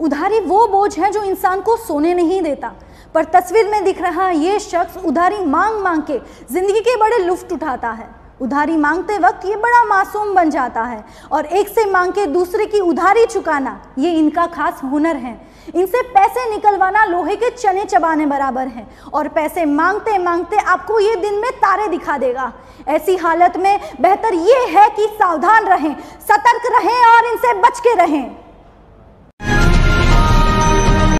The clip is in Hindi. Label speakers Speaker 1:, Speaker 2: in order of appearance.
Speaker 1: उधारी वो बोझ है जो इंसान को सोने नहीं देता पर तस्वीर में दिख रहा ये शख्स उधारी मांग मांग के जिंदगी के बड़े लुफ्ट उठाता है उधारी मांगते वक्त ये बड़ा मासूम बन जाता है और एक से मांग के दूसरे की उधारी चुकाना ये इनका खास हुनर है इनसे पैसे निकलवाना लोहे के चने चबाने बराबर है और पैसे मांगते मांगते आपको ये दिन में तारे दिखा देगा ऐसी हालत में बेहतर ये है कि सावधान रहें सतर्क रहें और इनसे बच के रहें